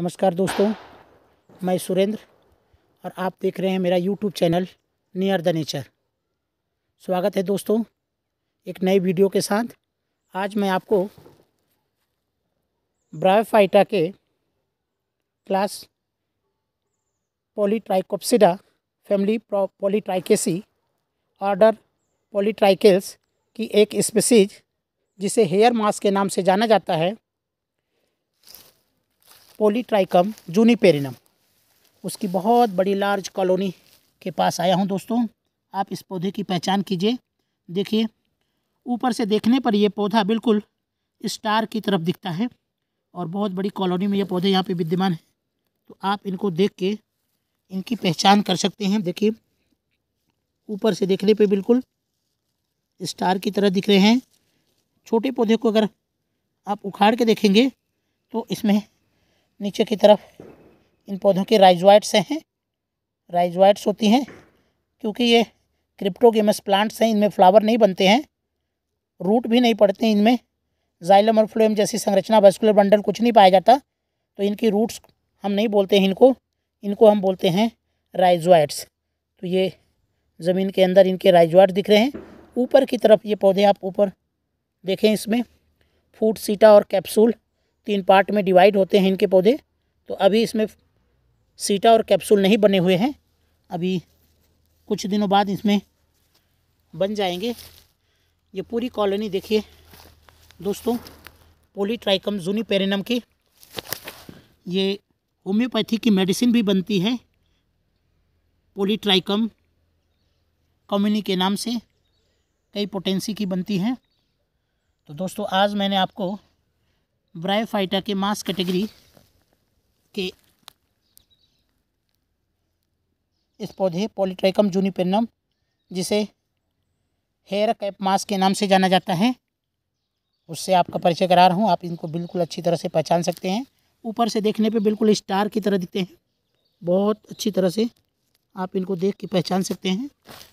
नमस्कार दोस्तों मैं सुरेंद्र और आप देख रहे हैं मेरा YouTube channel near the nature स्वागत है दोस्तों एक नई वीडियो के साथ आज मैं आपको ब्रायोफाइटा के class polytrichopsida family polytrichaceae order polytrichales की एक स्पेसीज जिसे हेयर मास्क के नाम से जाना जाता है पोलीट्राइकम जूनीपेरिनम उसकी बहुत बड़ी लार्ज कॉलोनी के पास आया हूँ दोस्तों आप इस पौधे की पहचान कीजिए देखिए ऊपर से देखने पर यह पौधा बिल्कुल स्टार की तरफ दिखता है और बहुत बड़ी कॉलोनी में ये पौधे यहाँ पे विद्यमान हैं तो आप इनको देख के इनकी पहचान कर सकते हैं देखिए ऊपर से देखने पे बिल्कुल स्टार की तरह दिख रहे हैं छोटे पौधे को अगर आप उखाड़ के देखेंगे तो इसमें नीचे की तरफ इन पौधों की राइजवाइट्स हैं राइजवाइट्स होती हैं क्योंकि ये क्रिप्टोगेमस प्लांट्स हैं इनमें फ्लावर नहीं बनते हैं रूट भी नहीं पड़ते इनमें जाइलम और फ्लोएम जैसी संरचना वेस्कुलर बंडल कुछ नहीं पाया जाता तो इनकी रूट्स हम नहीं बोलते हैं इनको इनको हम बोलते हैं राइजवाइट्स तो ये ज़मीन के अंदर इनके राइजवाइट दिख रहे हैं ऊपर की तरफ ये पौधे आप ऊपर देखें इसमें फूड सीटा और कैप्सूल तीन पार्ट में डिवाइड होते हैं इनके पौधे तो अभी इसमें सीटा और कैप्सूल नहीं बने हुए हैं अभी कुछ दिनों बाद इसमें बन जाएंगे ये पूरी कॉलोनी देखिए दोस्तों पोलीट्राइकम जूनी पेरेनम की ये होम्योपैथी की मेडिसिन भी बनती है पोलीट्राइकम कम्युनी के नाम से कई पोटेंसी की बनती हैं तो दोस्तों आज मैंने आपको ब्रायोफाइटा के मास कैटेगरी के इस पौधे पॉलीट्राइकम जूनिपेनम जिसे हेयर कैप मास के नाम से जाना जाता है उससे आपका परिचय करा रहा हूँ आप इनको बिल्कुल अच्छी तरह से पहचान सकते हैं ऊपर से देखने पे बिल्कुल स्टार की तरह दिखते हैं बहुत अच्छी तरह से आप इनको देख के पहचान सकते हैं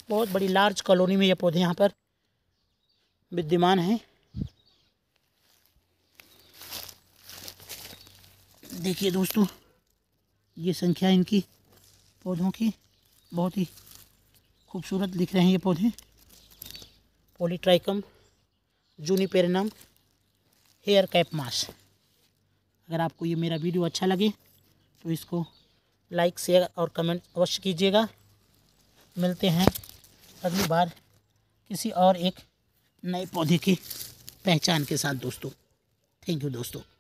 बहुत बड़ी लार्ज कॉलोनी में ये पौधे यहाँ पर विद्यमान हैं देखिए दोस्तों ये संख्या इनकी पौधों की बहुत ही खूबसूरत दिख रहे हैं ये पौधे पोलीट्राइकम जूनीपेरनम हेयर कैप मास अगर आपको ये मेरा वीडियो अच्छा लगे तो इसको लाइक शेयर और कमेंट अवश्य कीजिएगा मिलते हैं अगली बार किसी और एक नए पौधे की पहचान के साथ दोस्तों थैंक यू दोस्तों